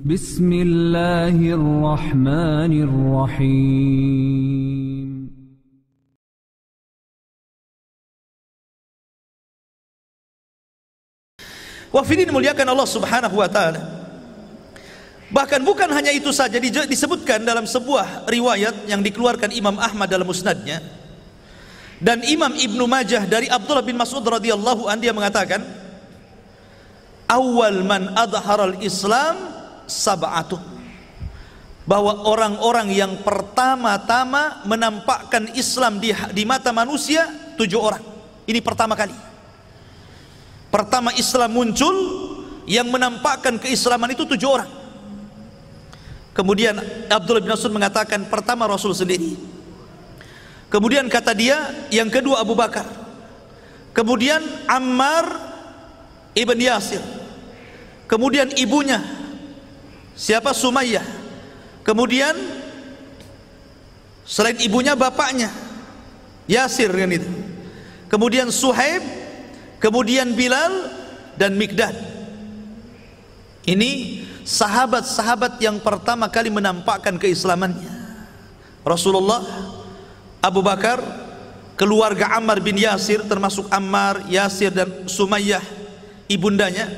Bismillahirrahmanirrahim. Wafidin muliakan Allah Subhanahu wa taala. Bahkan bukan hanya itu saja disebutkan dalam sebuah riwayat yang dikeluarkan Imam Ahmad dalam musnadnya dan Imam Ibnu Majah dari Abdullah bin Mas'ud radhiyallahu anhu dia mengatakan awal man al Islam sab'atu bahwa orang-orang yang pertama-tama menampakkan Islam di, di mata manusia tujuh orang ini pertama kali pertama Islam muncul yang menampakkan keislaman itu tujuh orang kemudian Abdullah bin Mas'ud mengatakan pertama Rasul sendiri kemudian kata dia yang kedua Abu Bakar kemudian Ammar ibn Yasir kemudian ibunya Siapa Sumayyah? Kemudian selain ibunya bapaknya Yasir kan itu. Kemudian Suhaib, kemudian Bilal dan Mikdad. Ini sahabat-sahabat yang pertama kali menampakkan keislamannya. Rasulullah, Abu Bakar, keluarga Ammar bin Yasir termasuk Ammar, Yasir dan Sumayyah ibundanya.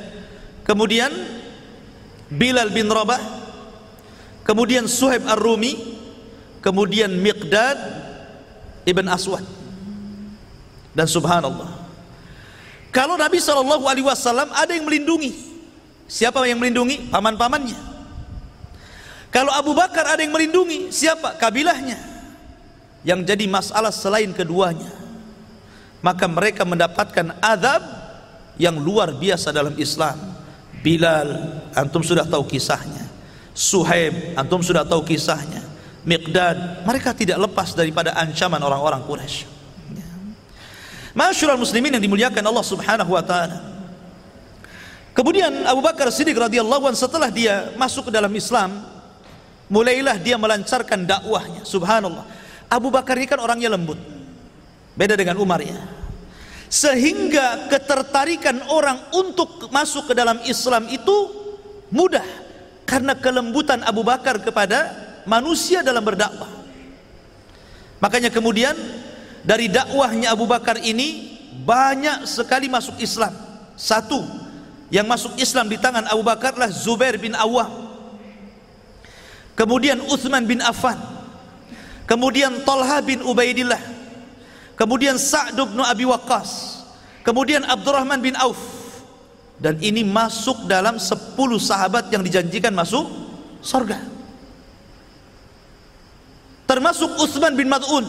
Kemudian Bilal bin Rabah kemudian Suhaib Ar-Rumi kemudian Miqdad Ibn Aswad dan subhanallah kalau Nabi Shallallahu Alaihi Wasallam ada yang melindungi siapa yang melindungi paman-pamannya kalau Abu Bakar ada yang melindungi siapa kabilahnya yang jadi masalah selain keduanya maka mereka mendapatkan azab yang luar biasa dalam Islam Bilal antum sudah tahu kisahnya Suhaib antum sudah tahu kisahnya Miqdad mereka tidak lepas daripada ancaman orang-orang Quraisy Masyurul muslimin yang dimuliakan Allah subhanahu wa ta'ala Kemudian Abu Bakar Siddiq radhiyallahu anhu setelah dia masuk ke dalam Islam, mulailah dia melancarkan dakwahnya. Subhanallah. Abu Bakar ini kan orangnya lembut. Beda dengan Umar ya sehingga ketertarikan orang untuk masuk ke dalam Islam itu mudah karena kelembutan Abu Bakar kepada manusia dalam berdakwah. Makanya kemudian dari dakwahnya Abu Bakar ini banyak sekali masuk Islam. Satu yang masuk Islam di tangan Abu Bakar Bakarlah Zubair bin Awam. Kemudian Uthman bin Affan. Kemudian Talha bin Ubaidillah kemudian Sa'd bin Abi Waqqas, kemudian Abdurrahman bin Auf. Dan ini masuk dalam 10 sahabat yang dijanjikan masuk surga. Termasuk Utsman bin Mad'un.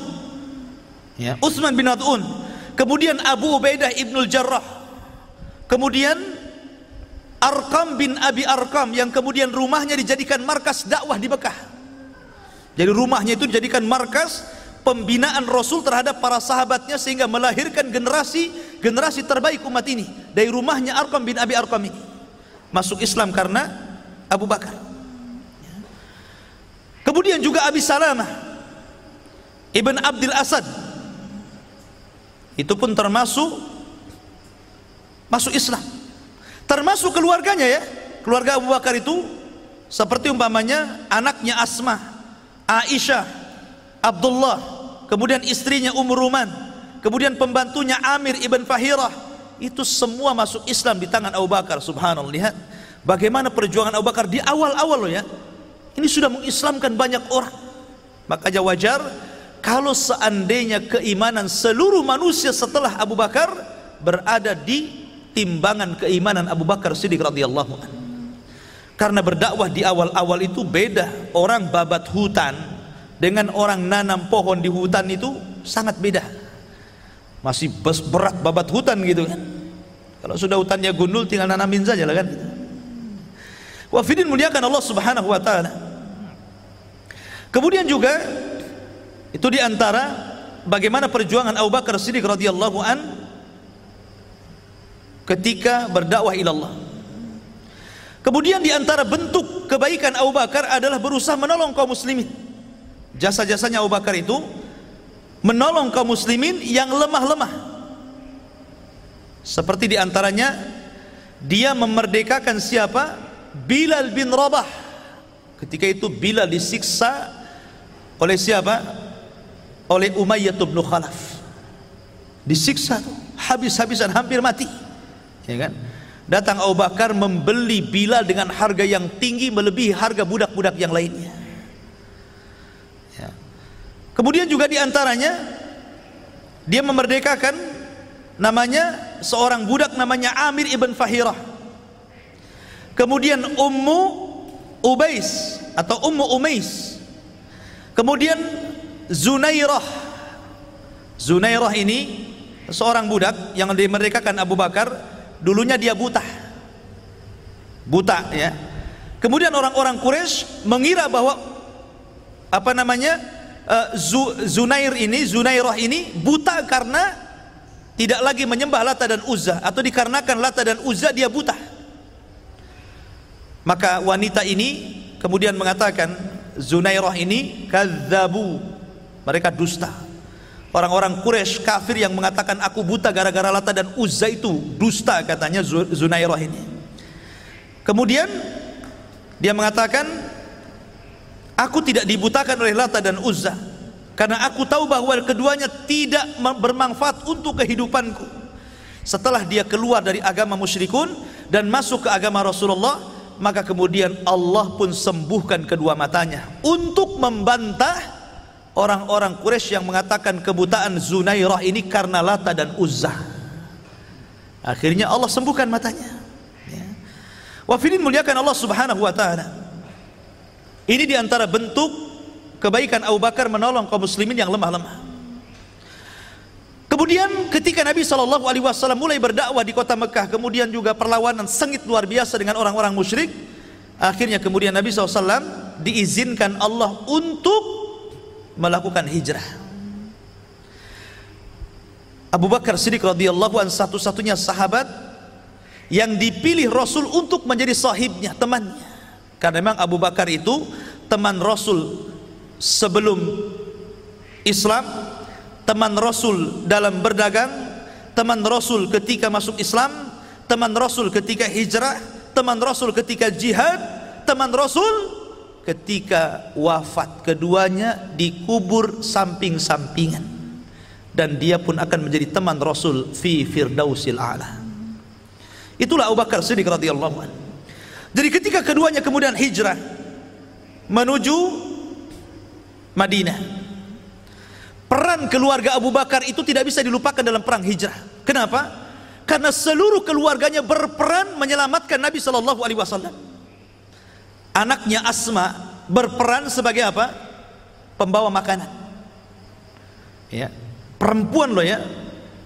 Ya, Utsman bin Mad'un. Kemudian Abu Ubaidah Ibnul Jarrah. Kemudian Arkam bin Abi Arkam yang kemudian rumahnya dijadikan markas dakwah di Mekah. Jadi rumahnya itu dijadikan markas pembinaan Rasul terhadap para sahabatnya sehingga melahirkan generasi generasi terbaik umat ini dari rumahnya Arqam bin Abi Arqam ini masuk Islam karena Abu Bakar kemudian juga Abi Salamah Ibn Abdul Asad itu pun termasuk masuk Islam termasuk keluarganya ya keluarga Abu Bakar itu seperti umpamanya anaknya Asma Aisyah Abdullah, kemudian istrinya Ummu Ruman, kemudian pembantunya Amir ibn Fahirah, itu semua masuk Islam di tangan Abu Bakar. Subhanallah, lihat bagaimana perjuangan Abu Bakar di awal-awal loh ya. Ini sudah mengislamkan banyak orang. Makanya wajar kalau seandainya keimanan seluruh manusia setelah Abu Bakar berada di timbangan keimanan Abu Bakar Siddiq radhiyallahu anhu. Karena berdakwah di awal-awal itu beda, orang babat hutan, dengan orang nanam pohon di hutan itu sangat beda masih bes berat babat hutan gitu kan kalau sudah hutannya gundul tinggal nanamin saja lah kan wafidin muliakan Allah subhanahu wa ta'ala kemudian juga itu diantara bagaimana perjuangan Abu Bakar Siddiq radhiyallahu an ketika berdakwah ilallah kemudian diantara bentuk kebaikan Abu Bakar adalah berusaha menolong kaum muslimin Jasa-jasanya Abu Bakar itu menolong kaum muslimin yang lemah-lemah. Seperti diantaranya dia memerdekakan siapa? Bilal bin Rabah. Ketika itu Bilal disiksa oleh siapa? Oleh Umayyah bin Khalaf. Disiksa habis-habisan hampir mati. Ya kan? Datang Abu Bakar membeli Bilal dengan harga yang tinggi melebihi harga budak-budak yang lainnya. Kemudian juga diantaranya dia memerdekakan namanya seorang budak namanya Amir ibn Fahirah. Kemudian Ummu Ubais atau Ummu Umais. Kemudian Zunairah. Zunairah ini seorang budak yang dimerdekakan Abu Bakar, dulunya dia buta. Buta ya. Kemudian orang-orang Quraisy mengira bahwa apa namanya? uh, Zunair ini, Zunairah ini buta karena tidak lagi menyembah Lata dan Uzza atau dikarenakan Lata dan Uzza dia buta. Maka wanita ini kemudian mengatakan Zunairah ini kadzabu. Mereka dusta. Orang-orang Quraisy kafir yang mengatakan aku buta gara-gara Lata dan Uzza itu dusta katanya Zunairah ini. Kemudian dia mengatakan Aku tidak dibutakan oleh Lata dan Uzza karena aku tahu bahwa keduanya tidak bermanfaat untuk kehidupanku. Setelah dia keluar dari agama musyrikun dan masuk ke agama Rasulullah, maka kemudian Allah pun sembuhkan kedua matanya untuk membantah orang-orang Quraisy yang mengatakan kebutaan Zunairah ini karena Lata dan Uzza. Akhirnya Allah sembuhkan matanya. Ya. Wafirin muliakan Allah Subhanahu wa taala. Ini diantara bentuk kebaikan Abu Bakar menolong kaum muslimin yang lemah-lemah. Kemudian ketika Nabi Shallallahu Alaihi Wasallam mulai berdakwah di kota Mekah, kemudian juga perlawanan sengit luar biasa dengan orang-orang musyrik, akhirnya kemudian Nabi SAW diizinkan Allah untuk melakukan hijrah. Abu Bakar Siddiq radhiyallahu an satu-satunya sahabat yang dipilih Rasul untuk menjadi sahibnya, temannya. Karena memang Abu Bakar itu teman Rasul sebelum Islam, teman Rasul dalam berdagang, teman Rasul ketika masuk Islam, teman Rasul ketika hijrah, teman Rasul ketika jihad, teman Rasul ketika wafat keduanya dikubur samping-sampingan dan dia pun akan menjadi teman Rasul fi firdausil a'la. Itulah Abu Bakar Siddiq radhiyallahu anhu. Jadi ketika keduanya kemudian hijrah menuju Madinah. Peran keluarga Abu Bakar itu tidak bisa dilupakan dalam perang hijrah. Kenapa? Karena seluruh keluarganya berperan menyelamatkan Nabi Shallallahu Alaihi Wasallam. Anaknya Asma berperan sebagai apa? Pembawa makanan. Ya, perempuan loh ya.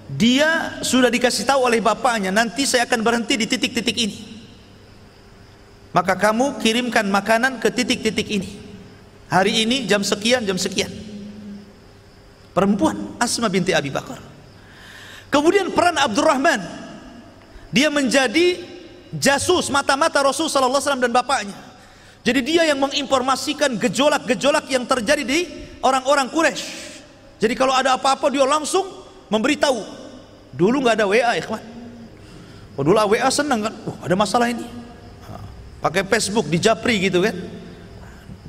Dia sudah dikasih tahu oleh bapaknya nanti saya akan berhenti di titik-titik ini maka kamu kirimkan makanan ke titik-titik ini hari ini jam sekian jam sekian perempuan Asma binti Abi Bakar kemudian peran Abdurrahman dia menjadi jasus mata-mata Rasul Sallallahu Alaihi Wasallam dan bapaknya jadi dia yang menginformasikan gejolak-gejolak yang terjadi di orang-orang Quraisy. Jadi kalau ada apa-apa dia langsung memberitahu. Dulu nggak ada WA, ikhwan. Oh, dulu WA seneng kan? Oh, ada masalah ini pakai Facebook di Japri gitu kan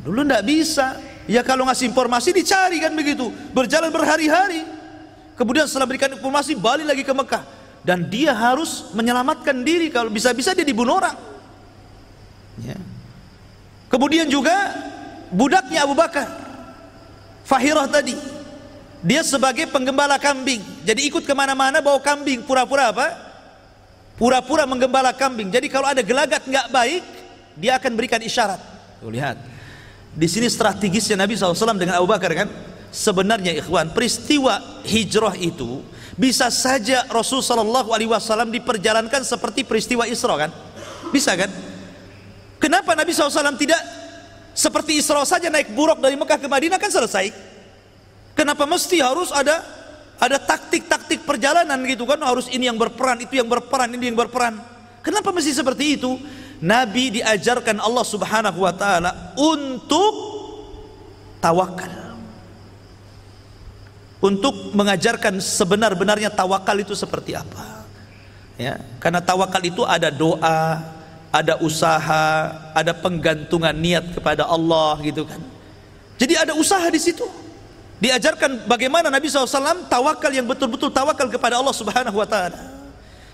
dulu tidak bisa ya kalau ngasih informasi dicari kan begitu berjalan berhari-hari kemudian setelah berikan informasi balik lagi ke Mekah dan dia harus menyelamatkan diri kalau bisa-bisa dia dibunuh orang ya. kemudian juga budaknya Abu Bakar Fahirah tadi dia sebagai penggembala kambing jadi ikut kemana-mana bawa kambing pura-pura apa pura-pura menggembala kambing jadi kalau ada gelagat nggak baik dia akan berikan isyarat. Tuh, lihat. Di sini strategisnya Nabi SAW dengan Abu Bakar kan. Sebenarnya ikhwan, peristiwa hijrah itu bisa saja Rasul Shallallahu Alaihi Wasallam diperjalankan seperti peristiwa Isra kan? Bisa kan? Kenapa Nabi SAW tidak seperti Isra saja naik buruk dari Mekah ke Madinah kan selesai? Kenapa mesti harus ada ada taktik-taktik perjalanan gitu kan harus ini yang berperan itu yang berperan ini yang berperan kenapa mesti seperti itu Nabi diajarkan Allah Subhanahu wa taala untuk tawakal. Untuk mengajarkan sebenar-benarnya tawakal itu seperti apa. Ya, karena tawakal itu ada doa, ada usaha, ada penggantungan niat kepada Allah gitu kan. Jadi ada usaha di situ. Diajarkan bagaimana Nabi SAW tawakal yang betul-betul tawakal kepada Allah Subhanahu wa taala.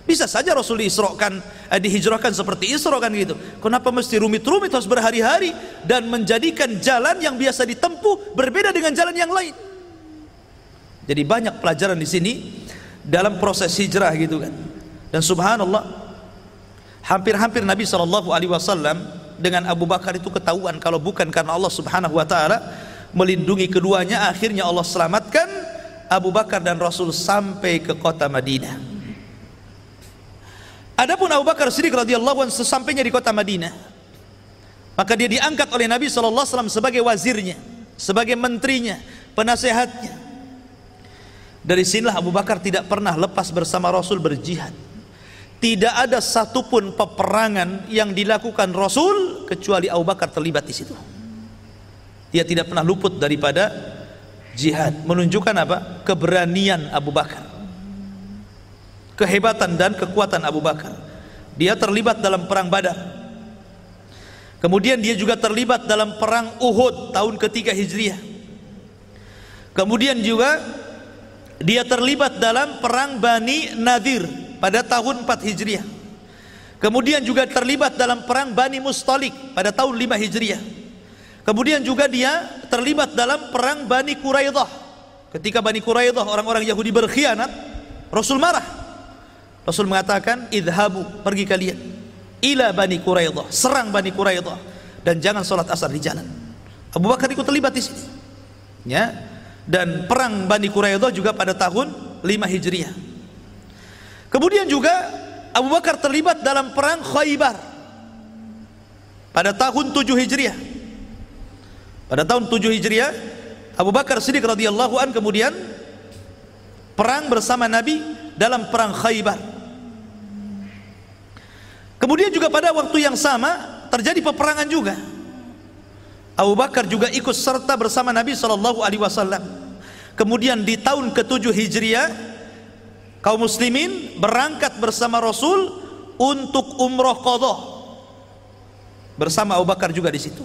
Bisa saja Rasul diisrokan, eh, dihijrahkan seperti Isra kan gitu. Kenapa mesti rumit-rumit harus berhari-hari dan menjadikan jalan yang biasa ditempuh berbeda dengan jalan yang lain? Jadi banyak pelajaran di sini dalam proses hijrah gitu kan. Dan subhanallah hampir-hampir Nabi Shallallahu alaihi wasallam dengan Abu Bakar itu ketahuan kalau bukan karena Allah Subhanahu wa taala melindungi keduanya akhirnya Allah selamatkan Abu Bakar dan Rasul sampai ke kota Madinah. Adapun Abu Bakar Siddiq radhiyallahu anhu sesampainya di kota Madinah, maka dia diangkat oleh Nabi sallallahu alaihi wasallam sebagai wazirnya, sebagai menterinya, penasehatnya. Dari sinilah Abu Bakar tidak pernah lepas bersama Rasul berjihad. Tidak ada satupun peperangan yang dilakukan Rasul kecuali Abu Bakar terlibat di situ. Dia tidak pernah luput daripada jihad. Menunjukkan apa? Keberanian Abu Bakar kehebatan dan kekuatan Abu Bakar. Dia terlibat dalam perang Badar. Kemudian dia juga terlibat dalam perang Uhud tahun ketiga Hijriah. Kemudian juga dia terlibat dalam perang Bani Nadir pada tahun 4 Hijriah. Kemudian juga terlibat dalam perang Bani Mustalik pada tahun 5 Hijriah. Kemudian juga dia terlibat dalam perang Bani Quraidah. Ketika Bani Quraidah orang-orang Yahudi berkhianat, Rasul marah. Rasul mengatakan idhabu pergi kalian ila Bani Quraidah serang Bani Quraidah dan jangan sholat asar di jalan Abu Bakar ikut terlibat di sini ya dan perang Bani Quraidah juga pada tahun 5 Hijriah kemudian juga Abu Bakar terlibat dalam perang Khaybar pada tahun 7 Hijriah pada tahun 7 Hijriah Abu Bakar Siddiq radhiyallahu an kemudian perang bersama Nabi dalam perang Khaybar Kemudian juga pada waktu yang sama terjadi peperangan juga. Abu Bakar juga ikut serta bersama Nabi Shallallahu Alaihi Wasallam. Kemudian di tahun ke-7 Hijriah, kaum muslimin berangkat bersama Rasul untuk umroh qadha. bersama Abu Bakar juga di situ.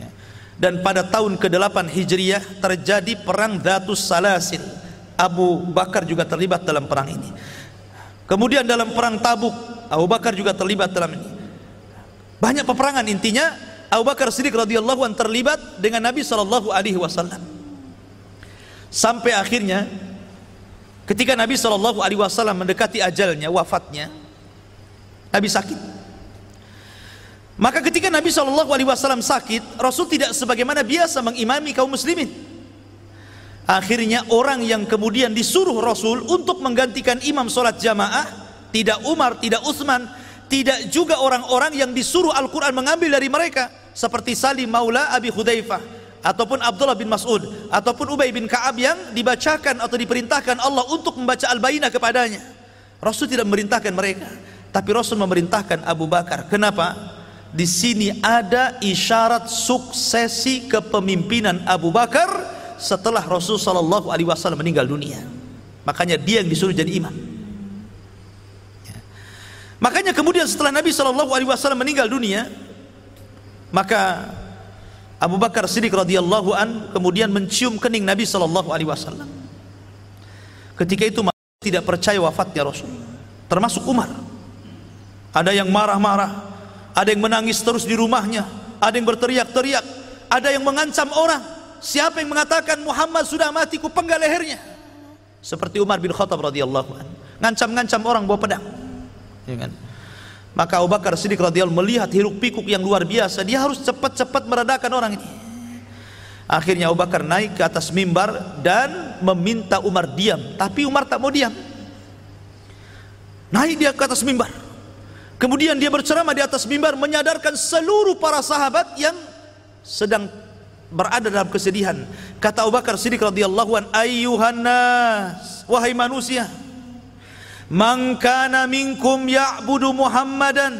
Ya. Dan pada tahun ke-8 Hijriah terjadi perang Dhatus Salasil. Abu Bakar juga terlibat dalam perang ini. Kemudian dalam perang Tabuk Abu Bakar juga terlibat dalam ini. Banyak peperangan intinya Abu Bakar Siddiq radhiyallahu an terlibat dengan Nabi sallallahu alaihi wasallam. Sampai akhirnya ketika Nabi sallallahu alaihi wasallam mendekati ajalnya, wafatnya, Nabi sakit. Maka ketika Nabi Shallallahu Alaihi Wasallam sakit, Rasul tidak sebagaimana biasa mengimami kaum muslimin. Akhirnya orang yang kemudian disuruh Rasul untuk menggantikan imam sholat jamaah tidak Umar, tidak Utsman, tidak juga orang-orang yang disuruh Al-Qur'an mengambil dari mereka seperti Salim Maula Abi Hudzaifah ataupun Abdullah bin Mas'ud ataupun Ubay bin Ka'ab yang dibacakan atau diperintahkan Allah untuk membaca Al-Bayyinah kepadanya. Rasul tidak memerintahkan mereka, tapi Rasul memerintahkan Abu Bakar. Kenapa? Di sini ada isyarat suksesi kepemimpinan Abu Bakar setelah Rasul sallallahu alaihi wasallam meninggal dunia. Makanya dia yang disuruh jadi imam. Makanya kemudian setelah Nabi Shallallahu Alaihi Wasallam meninggal dunia, maka Abu Bakar Siddiq radhiyallahu an kemudian mencium kening Nabi Shallallahu Alaihi Wasallam. Ketika itu tidak percaya wafatnya Rasul, termasuk Umar. Ada yang marah-marah, ada yang menangis terus di rumahnya, ada yang berteriak-teriak, ada yang mengancam orang. Siapa yang mengatakan Muhammad sudah mati, Kupenggal lehernya. Seperti Umar bin Khattab radhiyallahu an, ngancam-ngancam orang bawa pedang ya kan? Maka Abu Bakar Siddiq radhiyallahu melihat hiruk pikuk yang luar biasa, dia harus cepat-cepat meredakan orang ini. Akhirnya Abu Bakar naik ke atas mimbar dan meminta Umar diam, tapi Umar tak mau diam. Naik dia ke atas mimbar. Kemudian dia berceramah di atas mimbar menyadarkan seluruh para sahabat yang sedang berada dalam kesedihan. Kata Abu Bakar Siddiq radhiyallahu an, "Ayyuhan nas, wahai manusia, Man kana minkum ya'budu Muhammadan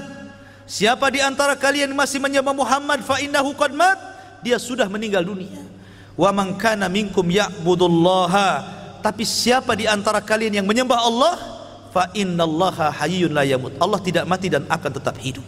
Siapa di antara kalian masih menyembah Muhammad fa innahu qad mat dia sudah meninggal dunia. Wa man kana minkum ya'budullaha tapi siapa di antara kalian yang menyembah Allah fa innallaha hayyun la yamut. Allah tidak mati dan akan tetap hidup.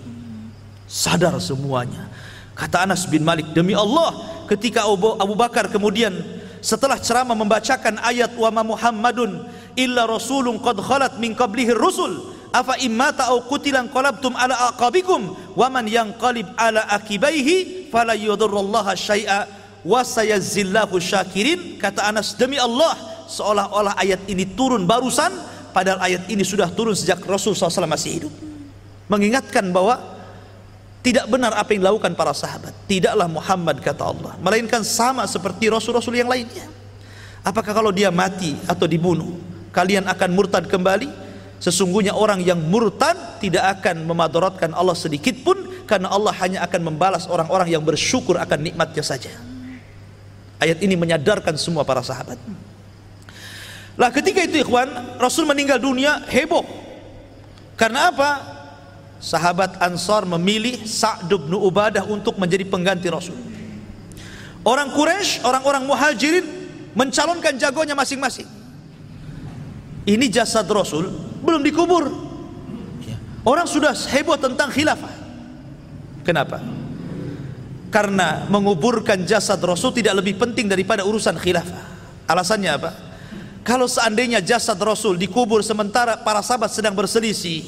Sadar semuanya. Kata Anas bin Malik, demi Allah, ketika Abu Bakar kemudian setelah ceramah membacakan ayat wa ma Muhammadun illa rasulun qad khalat min qablihi rusul afa immata au qutilan qalabtum ala aqabikum wa man yanqalib ala akibaihi fala yadurrullaha syai'a wa sayazillahu syakirin kata Anas demi Allah seolah-olah ayat ini turun barusan padahal ayat ini sudah turun sejak Rasul SAW masih hidup mengingatkan bahwa tidak benar apa yang dilakukan para sahabat tidaklah Muhammad kata Allah melainkan sama seperti Rasul-Rasul yang lainnya apakah kalau dia mati atau dibunuh kalian akan murtad kembali sesungguhnya orang yang murtad tidak akan memadaratkan Allah sedikit pun karena Allah hanya akan membalas orang-orang yang bersyukur akan nikmatnya saja ayat ini menyadarkan semua para sahabat lah ketika itu ikhwan Rasul meninggal dunia heboh karena apa sahabat Ansar memilih Sa'd bin Ubadah untuk menjadi pengganti Rasul orang Quraisy orang-orang muhajirin mencalonkan jagonya masing-masing ini jasad Rasul belum dikubur. Ya. Orang sudah heboh tentang khilafah. Kenapa? Karena menguburkan jasad Rasul tidak lebih penting daripada urusan khilafah. Alasannya apa? Kalau seandainya jasad Rasul dikubur sementara para sahabat sedang berselisih,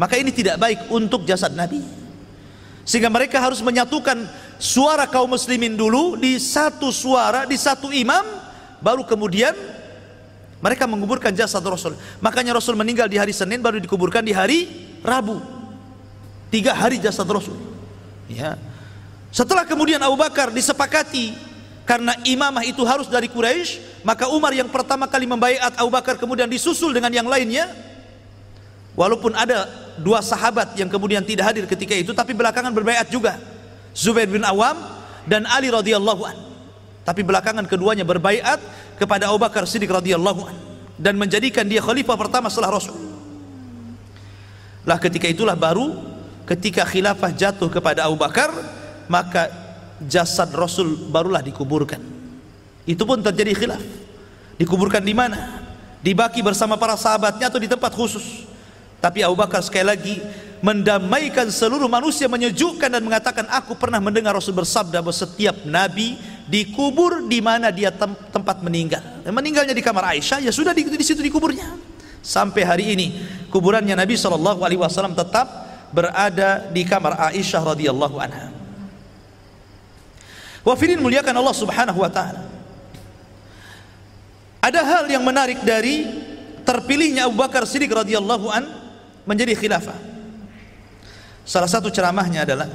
maka ini tidak baik untuk jasad Nabi. Sehingga mereka harus menyatukan suara kaum muslimin dulu di satu suara, di satu imam, baru kemudian mereka menguburkan jasad Rasul. Makanya Rasul meninggal di hari Senin baru dikuburkan di hari Rabu. Tiga hari jasad Rasul. Ya. Setelah kemudian Abu Bakar disepakati karena imamah itu harus dari Quraisy, maka Umar yang pertama kali membaiat Abu Bakar kemudian disusul dengan yang lainnya. Walaupun ada dua sahabat yang kemudian tidak hadir ketika itu tapi belakangan berbaiat juga. Zubair bin Awam dan Ali radhiyallahu anhu. Tapi belakangan keduanya berbaiat kepada Abu Bakar Siddiq radhiyallahu dan menjadikan dia khalifah pertama setelah Rasul. Lah ketika itulah baru ketika khilafah jatuh kepada Abu Bakar maka jasad Rasul barulah dikuburkan. Itu pun terjadi khilaf. Dikuburkan di mana? Dibaki bersama para sahabatnya atau di tempat khusus? Tapi Abu Bakar sekali lagi mendamaikan seluruh manusia menyejukkan dan mengatakan aku pernah mendengar Rasul bersabda bahwa setiap nabi dikubur di mana dia tem tempat meninggal. meninggalnya di kamar Aisyah, ya sudah di, di situ dikuburnya. Sampai hari ini kuburannya Nabi Shallallahu Alaihi Wasallam tetap berada di kamar Aisyah radhiyallahu anha. wafirin muliakan Allah Subhanahu Wa Taala. Ada hal yang menarik dari terpilihnya Abu Bakar Siddiq radhiyallahu an menjadi khilafah. Salah satu ceramahnya adalah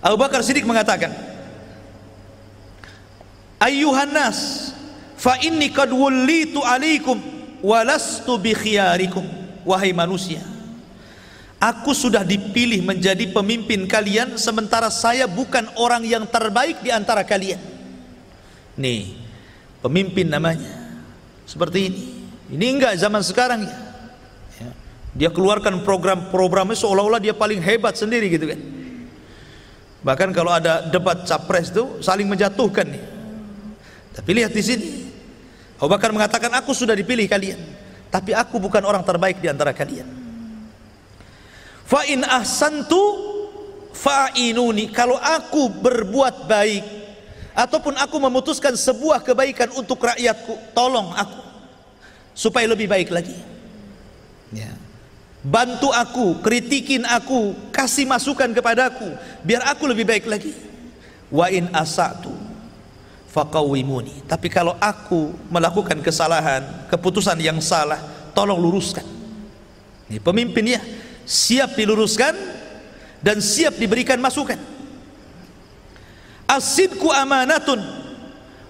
Abu Bakar Siddiq mengatakan, ayyuhannas fa inni qad wullitu alaikum walastu bi khiyarikum wahai manusia aku sudah dipilih menjadi pemimpin kalian sementara saya bukan orang yang terbaik di antara kalian nih pemimpin namanya seperti ini ini enggak zaman sekarang ya, ya dia keluarkan program-programnya seolah-olah dia paling hebat sendiri gitu kan bahkan kalau ada debat capres tuh saling menjatuhkan nih tapi lihat di sini. Abu Bakar mengatakan aku sudah dipilih kalian, tapi aku bukan orang terbaik di antara kalian. Fa in ahsantu inuni. Kalau aku berbuat baik ataupun aku memutuskan sebuah kebaikan untuk rakyatku, tolong aku supaya lebih baik lagi. Ya. Bantu aku, kritikin aku, kasih masukan kepadaku biar aku lebih baik lagi. Wa in asatu fakawimuni. Tapi kalau aku melakukan kesalahan, keputusan yang salah, tolong luruskan. Ini pemimpin ya, siap diluruskan dan siap diberikan masukan. Asidku amanatun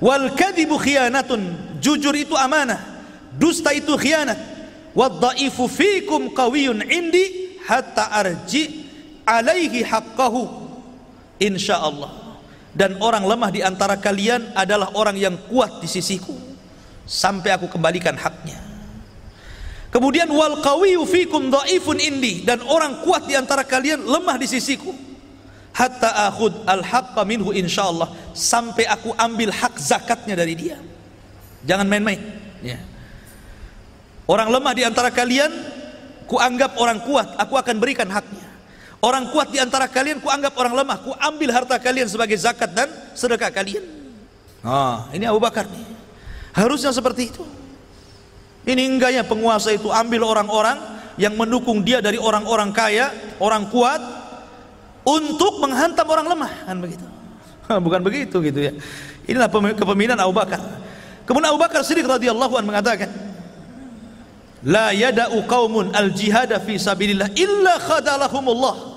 wal kadibu khianatun. Jujur itu amanah, dusta itu khianat. Wadhaifu fikum kawiyun indi hatta arji alaihi haqqahu insyaallah dan orang lemah di antara kalian adalah orang yang kuat di sisiku sampai aku kembalikan haknya. Kemudian wal qawiyyu fikum dhaifun indi dan orang kuat di antara kalian lemah di sisiku hatta akhud al haqqa minhu insyaallah sampai aku ambil hak zakatnya dari dia. Jangan main-main ya. Orang lemah di antara kalian kuanggap orang kuat, aku akan berikan haknya. Orang kuat di antara kalian kuanggap orang lemah, ku ambil harta kalian sebagai zakat dan sedekah kalian. Oh, ini Abu Bakar nih. Harusnya seperti itu. Ini enggaknya penguasa itu ambil orang-orang yang mendukung dia dari orang-orang kaya, orang kuat untuk menghantam orang lemah kan begitu. Bukan begitu gitu ya. Inilah kepemimpinan Abu Bakar. Kemudian Abu Bakar Siddiq radhiyallahu anhu mengatakan, "La yada'u qaumun al-jihada fi sabilillah illa khadalahumullah."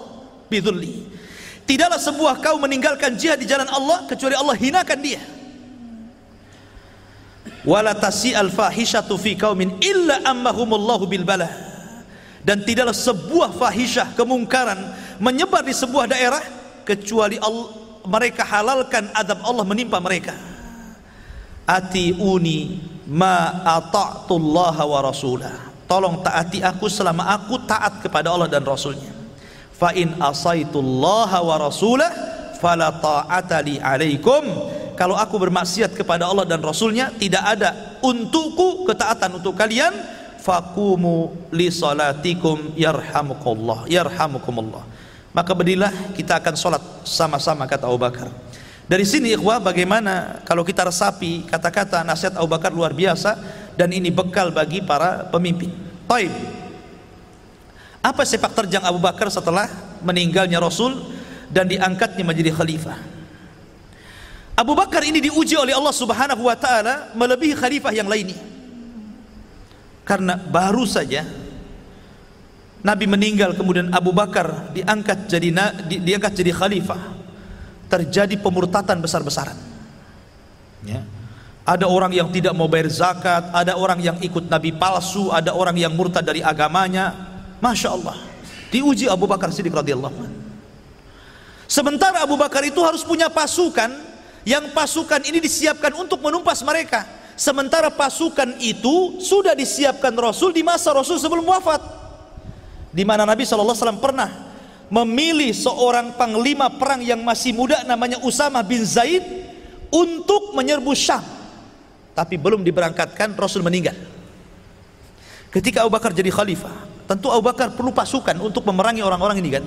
Tidaklah sebuah kaum meninggalkan jihad di jalan Allah kecuali Allah hinakan dia. Wala tasi al fahishatu fi qaumin illa ammahumullahu bil bala. Dan tidaklah sebuah fahisyah kemungkaran menyebar di sebuah daerah kecuali Allah, mereka halalkan adab Allah menimpa mereka. Atiuni ma wa rasulah. Tolong taati aku selama aku taat kepada Allah dan Rasulnya fa in asaitullaha wa rasulah fala ta'ata li alaikum kalau aku bermaksiat kepada Allah dan Rasulnya tidak ada untukku ketaatan untuk kalian fakumu li salatikum yarhamukullah yarhamukumullah maka berilah kita akan sholat sama-sama kata Abu Bakar dari sini ikhwah bagaimana kalau kita resapi kata-kata nasihat Abu Bakar luar biasa dan ini bekal bagi para pemimpin taib apa sepak terjang Abu Bakar setelah meninggalnya Rasul dan diangkatnya menjadi khalifah? Abu Bakar ini diuji oleh Allah Subhanahu wa taala melebihi khalifah yang lainnya. Karena baru saja Nabi meninggal kemudian Abu Bakar diangkat jadi di, diangkat jadi khalifah. Terjadi pemurtatan besar-besaran. Ya. Ada orang yang tidak mau bayar zakat, ada orang yang ikut nabi palsu, ada orang yang murtad dari agamanya, Masya Allah. Diuji Abu Bakar Siddiq radhiyallahu Sementara Abu Bakar itu harus punya pasukan yang pasukan ini disiapkan untuk menumpas mereka. Sementara pasukan itu sudah disiapkan Rasul di masa Rasul sebelum wafat. Di mana Nabi SAW pernah memilih seorang panglima perang yang masih muda namanya Usama bin Zaid untuk menyerbu Syam. Tapi belum diberangkatkan Rasul meninggal. Ketika Abu Bakar jadi khalifah, Tentu Abu Bakar perlu pasukan untuk memerangi orang-orang ini kan.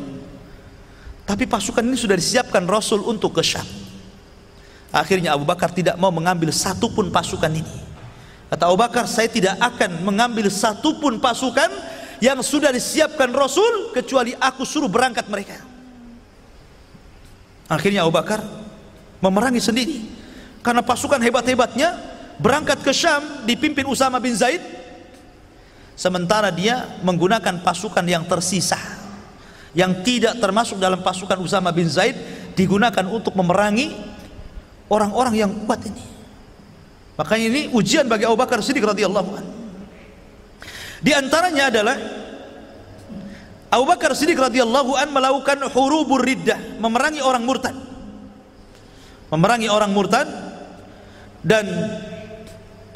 Tapi pasukan ini sudah disiapkan Rasul untuk ke Syam. Akhirnya Abu Bakar tidak mau mengambil satu pun pasukan ini. Kata Abu Bakar, saya tidak akan mengambil satu pun pasukan yang sudah disiapkan Rasul kecuali aku suruh berangkat mereka. Akhirnya Abu Bakar memerangi sendiri karena pasukan hebat-hebatnya berangkat ke Syam dipimpin Usama bin Zaid sementara dia menggunakan pasukan yang tersisa yang tidak termasuk dalam pasukan Usama bin Zaid digunakan untuk memerangi orang-orang yang kuat ini. Makanya ini ujian bagi Abu Bakar Siddiq radhiyallahu an. Di antaranya adalah Abu Bakar Siddiq radhiyallahu an melakukan hurubur riddah, memerangi orang murtad. Memerangi orang murtad dan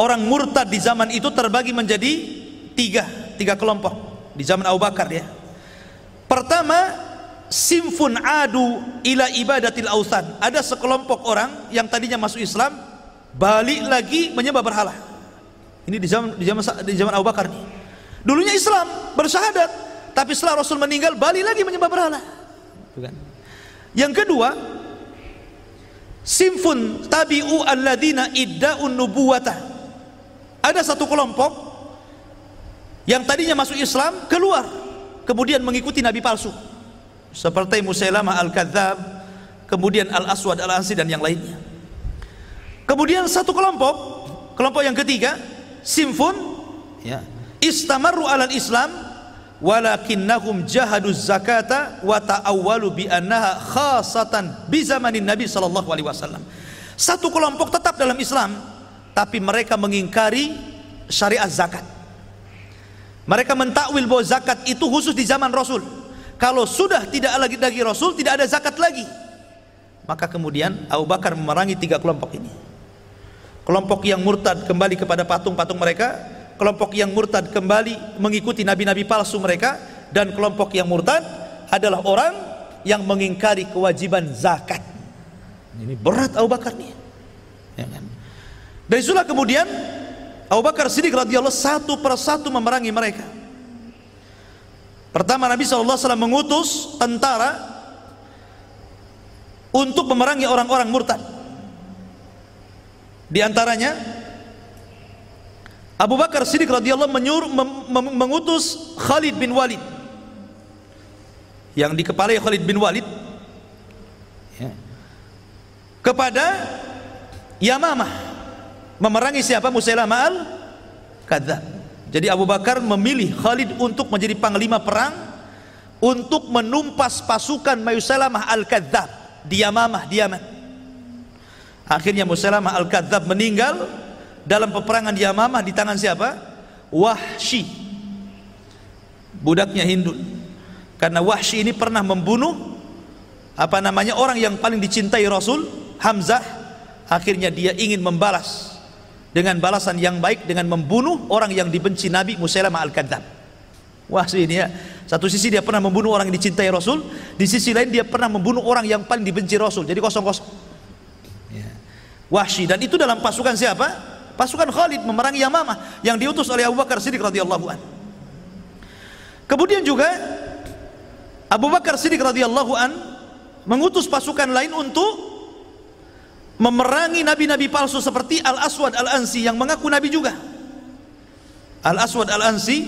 orang murtad di zaman itu terbagi menjadi tiga tiga kelompok di zaman Abu Bakar ya pertama simfun adu ila ibadatil ausan ada sekelompok orang yang tadinya masuk Islam balik lagi menyembah berhala ini di zaman di zaman di zaman Abu Bakar nih dulunya Islam bersyahadat tapi setelah Rasul meninggal balik lagi menyembah berhala gitu kan? yang kedua simfun tabi'u alladzina idda'un nubuwata ada satu kelompok yang tadinya masuk Islam keluar kemudian mengikuti nabi palsu seperti Musailamah Al-Kadzab kemudian Al-Aswad Al-Ansi dan yang lainnya kemudian satu kelompok kelompok yang ketiga Simfun ya istamarru alal Islam walakinnahum jahadu zakata wa ta'awwalu bi annaha khasatan bi zamanin Nabi sallallahu alaihi wasallam satu kelompok tetap dalam Islam tapi mereka mengingkari syariat zakat mereka mentakwil bahwa zakat itu khusus di zaman Rasul. Kalau sudah tidak lagi lagi Rasul, tidak ada zakat lagi. Maka kemudian Abu Bakar memerangi tiga kelompok ini. Kelompok yang murtad kembali kepada patung-patung mereka, kelompok yang murtad kembali mengikuti nabi-nabi palsu mereka, dan kelompok yang murtad adalah orang yang mengingkari kewajiban zakat. Ini berat Abu Bakar nih. Ya kan? Dari itulah kemudian Abu Bakar Siddiq radhiyallahu satu persatu memerangi mereka. Pertama Nabi SAW mengutus tentara untuk memerangi orang-orang murtad. Di antaranya Abu Bakar Siddiq radhiyallahu menyuruh mengutus Khalid bin Walid yang dikepalai Khalid bin Walid ya, kepada Yamamah memerangi siapa Musailamah al Kadzab. Jadi Abu Bakar memilih Khalid untuk menjadi panglima perang untuk menumpas pasukan Musailamah al Kadzab di Yamamah, di Yaman. Akhirnya Musailamah al Kadzab meninggal dalam peperangan di Yamamah di tangan siapa? Wahsy. Budaknya Hindu. Karena Wahsy ini pernah membunuh apa namanya orang yang paling dicintai Rasul Hamzah akhirnya dia ingin membalas dengan balasan yang baik dengan membunuh orang yang dibenci Nabi Musailamah Al-Kadzab. Wah, ini ya. Satu sisi dia pernah membunuh orang yang dicintai Rasul, di sisi lain dia pernah membunuh orang yang paling dibenci Rasul. Jadi kosong-kosong. Ya. Wahsy dan itu dalam pasukan siapa? Pasukan Khalid memerangi Yamamah yang diutus oleh Abu Bakar Siddiq radhiyallahu an. Kemudian juga Abu Bakar Siddiq radhiyallahu an mengutus pasukan lain untuk memerangi nabi-nabi palsu seperti Al-Aswad Al-Ansi yang mengaku nabi juga. Al-Aswad Al-Ansi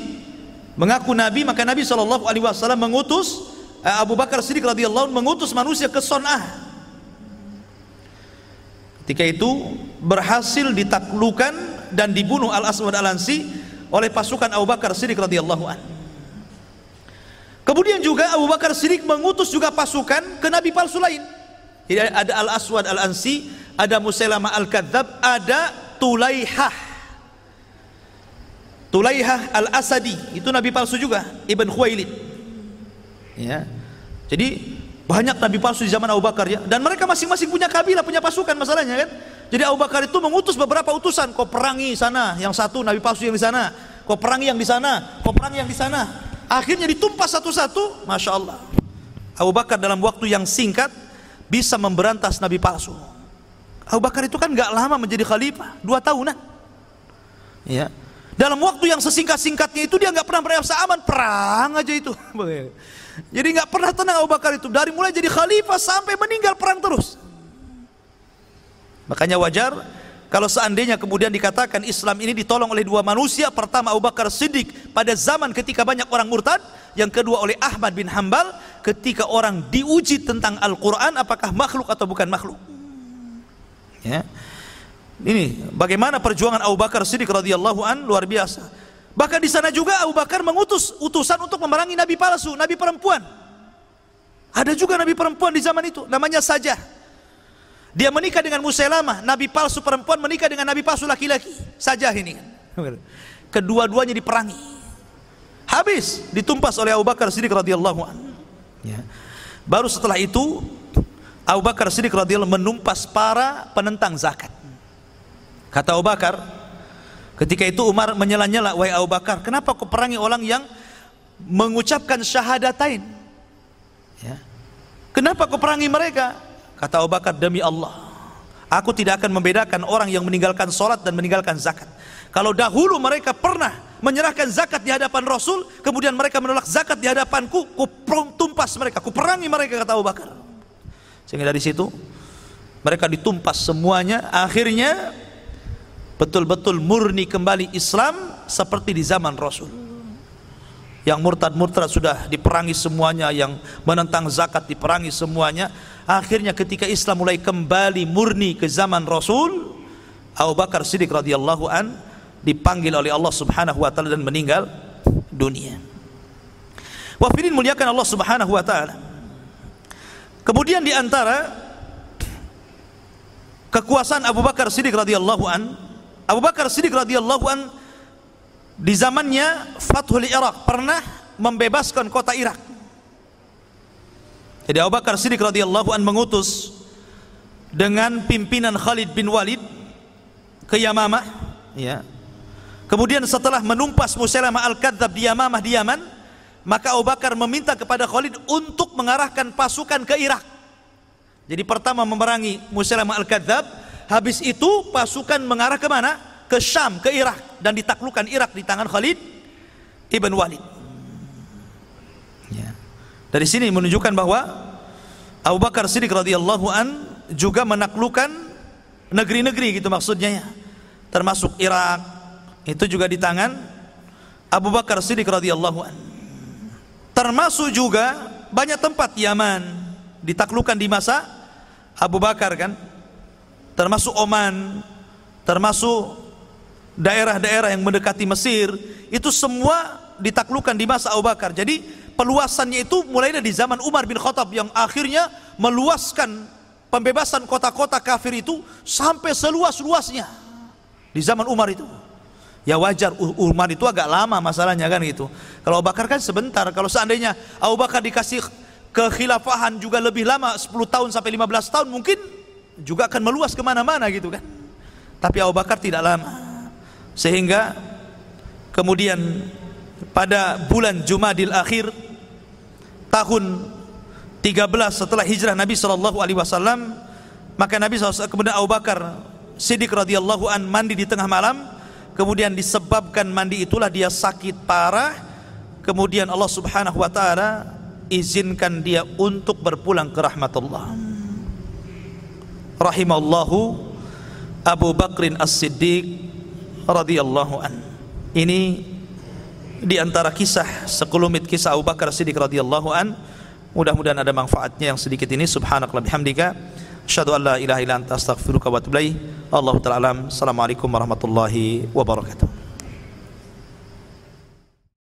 mengaku nabi, maka Nabi Shallallahu alaihi wasallam mengutus eh, Abu Bakar Siddiq radhiyallahu mengutus manusia ke Son'ah. Ketika itu berhasil ditaklukan dan dibunuh Al-Aswad Al-Ansi oleh pasukan Abu Bakar Siddiq radhiyallahu Kemudian juga Abu Bakar Siddiq mengutus juga pasukan ke nabi palsu lain. Jadi ada Al-Aswad Al-Ansi ada Musailama Al-Kadzab, ada Tulaihah. Tulaihah Al-Asadi, itu nabi palsu juga, Ibn Khuwailid. Ya. Jadi banyak nabi palsu di zaman Abu Bakar ya dan mereka masing-masing punya kabilah, punya pasukan masalahnya kan. Jadi Abu Bakar itu mengutus beberapa utusan, kau perangi sana, yang satu nabi palsu yang di sana, kau perangi yang di sana, kau perangi yang di sana. Akhirnya ditumpas satu-satu, masya Allah. Abu Bakar dalam waktu yang singkat bisa memberantas nabi palsu. Abu Bakar itu kan nggak lama menjadi khalifah, dua tahunan. Ya. Dalam waktu yang sesingkat-singkatnya itu dia nggak pernah merasa aman, perang aja itu. Jadi nggak pernah tenang Abu Bakar itu dari mulai jadi khalifah sampai meninggal perang terus. Makanya wajar kalau seandainya kemudian dikatakan Islam ini ditolong oleh dua manusia, pertama Abu Bakar Siddiq pada zaman ketika banyak orang murtad, yang kedua oleh Ahmad bin Hambal ketika orang diuji tentang Al-Qur'an apakah makhluk atau bukan makhluk ya. Ini bagaimana perjuangan Abu Bakar Siddiq radhiyallahu an luar biasa. Bahkan di sana juga Abu Bakar mengutus utusan untuk memerangi nabi palsu, nabi perempuan. Ada juga nabi perempuan di zaman itu, namanya Sajah. Dia menikah dengan Musailamah, nabi palsu perempuan menikah dengan nabi palsu laki-laki. Sajah ini kan. Kedua-duanya diperangi. Habis ditumpas oleh Abu Bakar Siddiq radhiyallahu an. Ya. Baru setelah itu Abu Bakar Siddiq radhiyallahu menumpas para penentang zakat. Kata Abu Bakar, ketika itu Umar menyela-nyela, "Wahai Abu Bakar, kenapa kau perangi orang yang mengucapkan syahadatain?" Ya. Kenapa kau perangi mereka? Kata Abu Bakar, "Demi Allah, aku tidak akan membedakan orang yang meninggalkan sholat dan meninggalkan zakat. Kalau dahulu mereka pernah menyerahkan zakat di hadapan Rasul, kemudian mereka menolak zakat di hadapanku, ku tumpas mereka, ku perangi mereka," kata Abu Bakar. Sehingga dari situ mereka ditumpas semuanya, akhirnya betul-betul murni kembali Islam seperti di zaman Rasul. Yang murtad-murtad sudah diperangi semuanya, yang menentang zakat diperangi semuanya. Akhirnya ketika Islam mulai kembali murni ke zaman Rasul, Abu Bakar Siddiq radhiyallahu an dipanggil oleh Allah Subhanahu wa taala dan meninggal dunia. Wafirin muliakan Allah Subhanahu wa taala. Kemudian di antara kekuasaan Abu Bakar Siddiq radhiyallahu an, Abu Bakar Siddiq radhiyallahu an di zamannya Fathul Irak pernah membebaskan kota Irak. Jadi Abu Bakar Siddiq radhiyallahu an mengutus dengan pimpinan Khalid bin Walid ke Yamamah, ya. Kemudian setelah menumpas Musailamah al-Kadzab di Yamamah di Yaman, maka Abu Bakar meminta kepada Khalid untuk mengarahkan pasukan ke Irak. Jadi pertama memerangi Musailamah Al-Kadzab, habis itu pasukan mengarah ke mana? Ke Syam, ke Irak dan ditaklukkan Irak di tangan Khalid ibn Walid. Ya. Dari sini menunjukkan bahwa Abu Bakar Siddiq radhiyallahu an juga menaklukkan negeri-negeri gitu maksudnya ya. Termasuk Irak itu juga di tangan Abu Bakar Siddiq radhiyallahu anhu Termasuk juga banyak tempat Yaman ditaklukan di masa Abu Bakar kan. Termasuk Oman, termasuk daerah-daerah yang mendekati Mesir, itu semua ditaklukan di masa Abu Bakar. Jadi peluasannya itu mulai dari zaman Umar bin Khattab yang akhirnya meluaskan pembebasan kota-kota kafir itu sampai seluas-luasnya di zaman Umar itu. Ya wajar Umar itu agak lama masalahnya kan gitu. Kalau Abu Bakar kan sebentar. Kalau seandainya Abu Bakar dikasih kekhilafahan juga lebih lama 10 tahun sampai 15 tahun mungkin juga akan meluas kemana-mana gitu kan. Tapi Abu Bakar tidak lama. Sehingga kemudian pada bulan Jumadil akhir tahun 13 setelah hijrah Nabi Shallallahu Alaihi Wasallam maka Nabi SAW kemudian Abu Bakar Siddiq radhiyallahu an mandi di tengah malam kemudian disebabkan mandi itulah dia sakit parah kemudian Allah Subhanahu wa taala izinkan dia untuk berpulang ke rahmat Allah rahimallahu Abu Bakrin As-Siddiq radhiyallahu an ini di antara kisah sekelumit kisah Abu Bakar siddiq radhiyallahu an mudah-mudahan ada manfaatnya yang sedikit ini subhanakallah bihamdika أشهد أن لا إله إلا أنت أستغفرك وأتوب إليك الله تعالى أعلم السلام عليكم ورحمة الله وبركاته